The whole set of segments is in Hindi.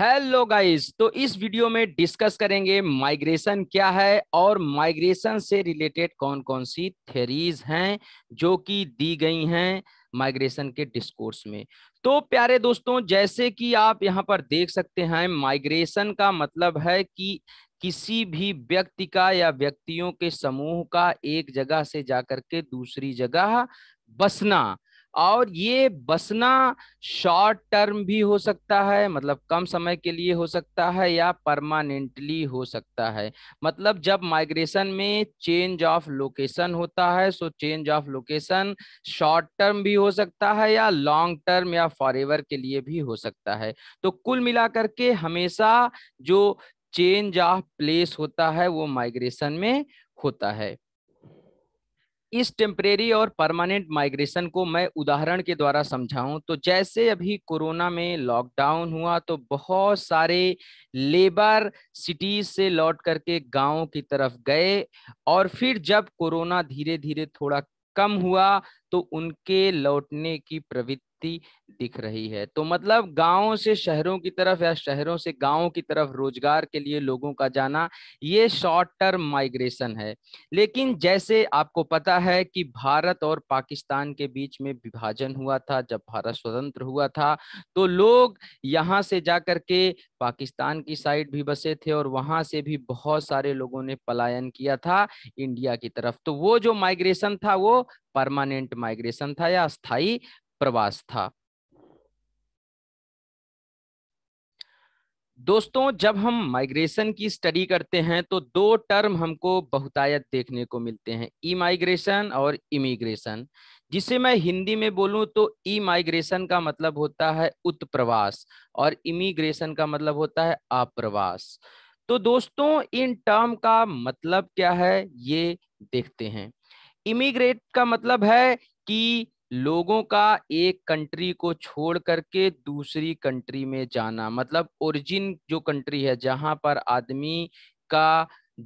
हेलो गाइस तो इस वीडियो में डिस्कस करेंगे माइग्रेशन क्या है और माइग्रेशन से रिलेटेड कौन कौन सी थेरीज हैं जो कि दी गई हैं माइग्रेशन के डिस्कोर्स में तो प्यारे दोस्तों जैसे कि आप यहां पर देख सकते हैं माइग्रेशन का मतलब है कि किसी भी व्यक्ति का या व्यक्तियों के समूह का एक जगह से जाकर के दूसरी जगह बसना और ये बसना शॉर्ट टर्म भी हो सकता है मतलब कम समय के लिए हो सकता है या परमानेंटली हो सकता है मतलब जब माइग्रेशन में चेंज ऑफ लोकेशन होता है so change of location short term भी हो सकता है या लॉन्ग टर्म या फॉर के लिए भी हो सकता है तो कुल मिलाकर के हमेशा जो चेंज ऑफ प्लेस होता है वो माइग्रेशन में होता है इस टेम्परेरी और परमानेंट माइग्रेशन को मैं उदाहरण के द्वारा समझाऊं तो जैसे अभी कोरोना में लॉकडाउन हुआ तो बहुत सारे लेबर सिटीज से लौट करके गाँव की तरफ गए और फिर जब कोरोना धीरे धीरे थोड़ा कम हुआ तो उनके लौटने की प्रवृत्ति दिख रही है तो मतलब गांवों से शहरों की तरफ या शहरों से गांवों की तरफ रोजगार के लिए लोगों का जाना ये शॉर्ट टर्म माइग्रेशन है लेकिन जैसे आपको पता है कि भारत और पाकिस्तान के बीच में विभाजन हुआ था जब भारत स्वतंत्र हुआ था तो लोग यहाँ से जा के पाकिस्तान की साइड भी बसे थे और वहां से भी बहुत सारे लोगों ने पलायन किया था इंडिया की तरफ तो वो जो माइग्रेशन था वो परमानेंट माइग्रेशन था या स्थाई प्रवास था दोस्तों जब हम माइग्रेशन की स्टडी करते हैं तो दो टर्म हमको बहुतायत देखने को मिलते हैं ई माइग्रेशन और इमिग्रेशन जिसे मैं हिंदी में बोलूं तो ई माइग्रेशन का मतलब होता है उत्प्रवास और इमिग्रेशन का मतलब होता है आप्रवास तो दोस्तों इन टर्म का मतलब क्या है ये देखते हैं इमिग्रेट का मतलब है कि लोगों का एक कंट्री को छोड़ करके दूसरी कंट्री में जाना मतलब ओरिजिन जो कंट्री है जहां पर आदमी का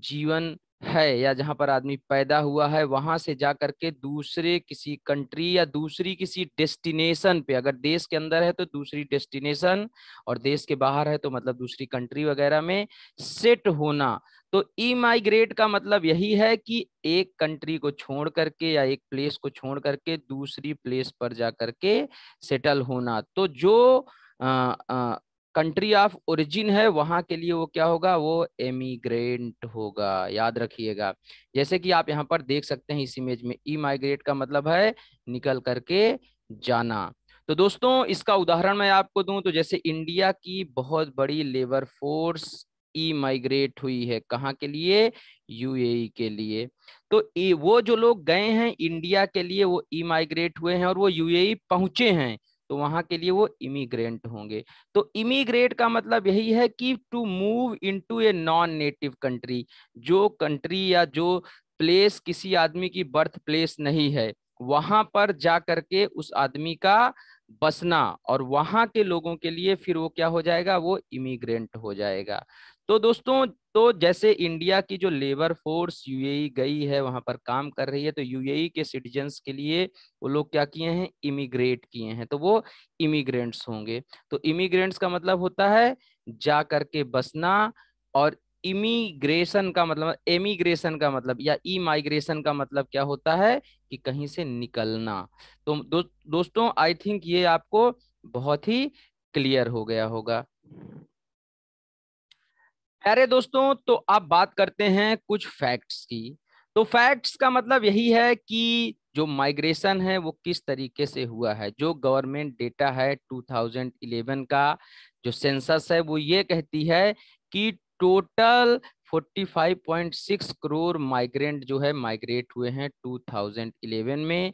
जीवन है या जहां पर आदमी पैदा हुआ है वहां से जा करके दूसरे किसी कंट्री या दूसरी किसी डेस्टिनेशन पे अगर देश के अंदर है तो दूसरी डेस्टिनेशन और देश के बाहर है तो मतलब दूसरी कंट्री वगैरह में सेट होना तो ई माइग्रेट का मतलब यही है कि एक कंट्री को छोड़ करके या एक प्लेस को छोड़ करके दूसरी प्लेस पर जा करके सेटल होना तो जो कंट्री ऑफ ओरिजिन है वहां के लिए वो क्या होगा वो एमीग्रेंट होगा याद रखिएगा जैसे कि आप यहाँ पर देख सकते हैं इस इमेज में ई माइग्रेट का मतलब है निकल करके जाना तो दोस्तों इसका उदाहरण मैं आपको दूं तो जैसे इंडिया की बहुत बड़ी लेबर फोर्स ई माइग्रेट हुई है कहाँ के लिए यूएई के लिए तो ए, वो जो लोग गए हैं इंडिया के लिए वो ई माइग्रेट हुए हैं और वो यूएई पहुंचे हैं तो वहां के लिए वो इमिग्रेंट होंगे तो इमिग्रेट का मतलब यही है कि to move into a non native country जो कंट्री या जो प्लेस किसी आदमी की बर्थ प्लेस नहीं है वहां पर जा करके उस आदमी का बसना और वहां के लोगों के लिए फिर वो क्या हो जाएगा वो इमिग्रेंट हो जाएगा तो दोस्तों तो जैसे इंडिया की जो लेबर फोर्स यूएई गई है वहां पर काम कर रही है तो यूएई के सिटीजन्स के लिए वो लोग क्या किए हैं इमिग्रेट किए हैं तो वो इमिग्रेंट्स होंगे तो इमिग्रेंट्स का मतलब होता है जा करके बसना और इमिग्रेशन का मतलब एमिग्रेशन का मतलब या ई माइग्रेशन का मतलब क्या होता है कि कहीं से निकलना तो दो, दोस्तों आई थिंक ये आपको बहुत ही क्लियर हो गया होगा अरे दोस्तों तो आप बात करते हैं कुछ फैक्ट्स की तो फैक्ट्स का मतलब यही है कि जो माइग्रेशन है वो किस तरीके से हुआ है जो गवर्नमेंट डेटा है 2011 का जो सेंसस है वो ये कहती है कि टोटल 45.6 करोड़ माइग्रेंट जो है माइग्रेट हुए हैं 2011 में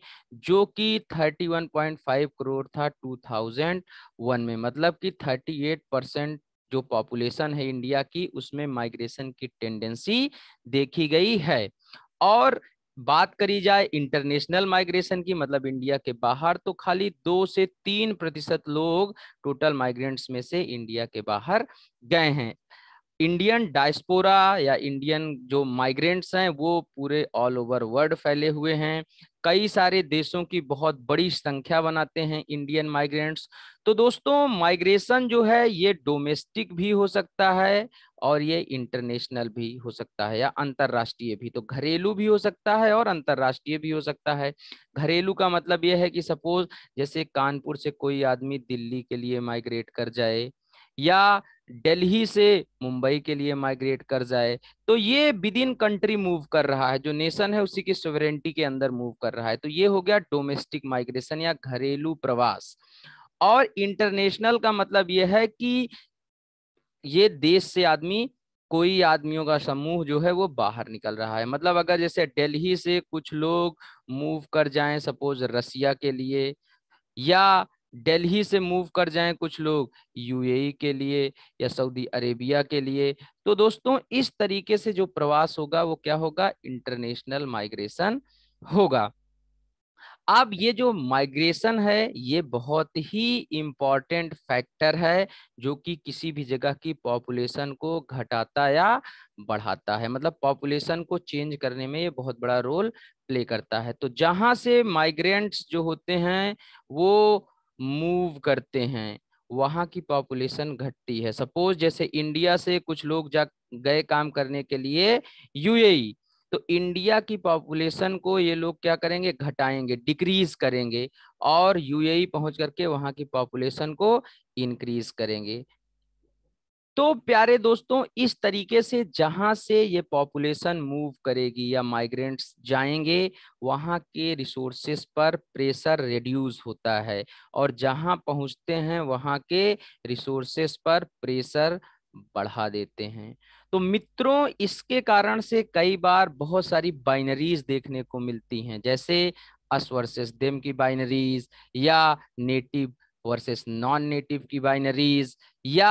जो कि 31.5 करोड़ था 2001 में मतलब कि 38 परसेंट जो पॉपुलेशन है इंडिया की उसमें माइग्रेशन की टेंडेंसी देखी गई है और बात करी जाए इंटरनेशनल माइग्रेशन की मतलब इंडिया के बाहर तो खाली दो से तीन प्रतिशत लोग टोटल माइग्रेंट्स में से इंडिया के बाहर गए हैं इंडियन डायस्पोरा या इंडियन जो माइग्रेंट्स हैं वो पूरे ऑल ओवर वर्ल्ड फैले हुए हैं कई सारे देशों की बहुत बड़ी संख्या बनाते हैं इंडियन माइग्रेंट्स तो दोस्तों माइग्रेशन जो है ये डोमेस्टिक भी हो सकता है और ये इंटरनेशनल भी हो सकता है या अंतर्राष्ट्रीय भी तो घरेलू भी हो सकता है और अंतर्राष्ट्रीय भी हो सकता है घरेलू का मतलब ये है कि सपोज जैसे कानपुर से कोई आदमी दिल्ली के लिए माइग्रेट कर जाए या दिल्ली से मुंबई के लिए माइग्रेट कर जाए तो ये विद इन कंट्री मूव कर रहा है जो नेशन है उसी की सोवरेंटी के अंदर मूव कर रहा है तो ये हो गया डोमेस्टिक माइग्रेशन या घरेलू प्रवास और इंटरनेशनल का मतलब यह है कि ये देश से आदमी कोई आदमियों का समूह जो है वो बाहर निकल रहा है मतलब अगर जैसे दिल्ली से कुछ लोग मूव कर जाएं सपोज रसिया के लिए या दिल्ली से मूव कर जाएं कुछ लोग यूएई e के लिए या सऊदी अरेबिया के लिए तो दोस्तों इस तरीके से जो प्रवास होगा वो क्या होगा इंटरनेशनल माइग्रेशन होगा अब ये जो माइग्रेशन है ये बहुत ही इम्पॉर्टेंट फैक्टर है जो कि किसी भी जगह की पॉपुलेशन को घटाता या बढ़ाता है मतलब पॉपुलेशन को चेंज करने में ये बहुत बड़ा रोल प्ले करता है तो जहाँ से माइग्रेंट्स जो होते हैं वो मूव करते हैं वहाँ की पॉपुलेशन घटती है सपोज जैसे इंडिया से कुछ लोग जा गए काम करने के लिए यूएई e, तो इंडिया की पॉपुलेशन को ये लोग क्या करेंगे घटाएंगे डिक्रीज करेंगे और यूएई e पहुंच करके वहाँ की पॉपुलेशन को इंक्रीज करेंगे तो प्यारे दोस्तों इस तरीके से जहां से ये पॉपुलेशन मूव करेगी या माइग्रेंट्स जाएंगे वहां के रिसोर्सेस पर प्रेशर रिड्यूस होता है और जहां पहुंचते हैं वहां के रिसोर्सेस पर प्रेशर बढ़ा देते हैं तो मित्रों इसके कारण से कई बार बहुत सारी बाइनरीज देखने को मिलती हैं जैसे अस वर्सेस देम की बाइनरीज या नेटिव वर्सेस नॉन नेटिव की बाइनरीज या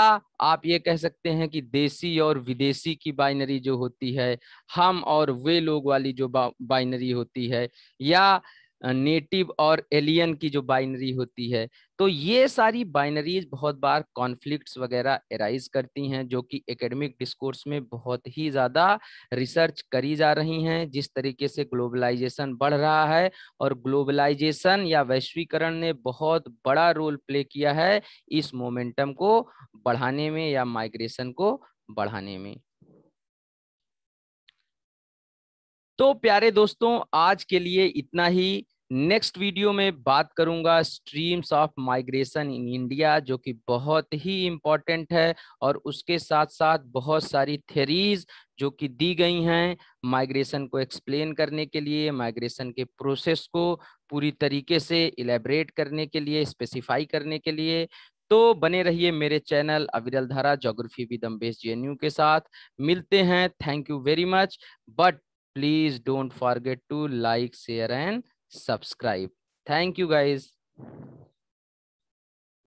आप ये कह सकते हैं कि देसी और विदेशी की बाइनरी जो होती है हम और वे लोग वाली जो बाइनरी होती है या नेटिव और एलियन की जो बाइनरी होती है तो ये सारी बाइनरीज बहुत बार कॉन्फ्लिक्ट्स वगैरह एराइज करती हैं जो कि एकेडमिक डिस्कोर्स में बहुत ही ज़्यादा रिसर्च करी जा रही हैं जिस तरीके से ग्लोबलाइजेशन बढ़ रहा है और ग्लोबलाइजेशन या वैश्वीकरण ने बहुत बड़ा रोल प्ले किया है इस मोमेंटम को बढ़ाने में या माइग्रेशन को बढ़ाने में तो प्यारे दोस्तों आज के लिए इतना ही नेक्स्ट वीडियो में बात करूंगा streams of migration in India जो कि बहुत ही इम्पॉर्टेंट है और उसके साथ साथ बहुत सारी थेरीज जो कि दी गई हैं माइग्रेशन को एक्सप्लेन करने के लिए माइग्रेशन के प्रोसेस को पूरी तरीके से इलेबरेट करने के लिए स्पेसिफाई करने के लिए तो बने रहिए मेरे चैनल अविरल धारा जोग्राफी विद अम्बेश जे के साथ मिलते हैं thank you very much but please don't forget to like share and subscribe thank you guys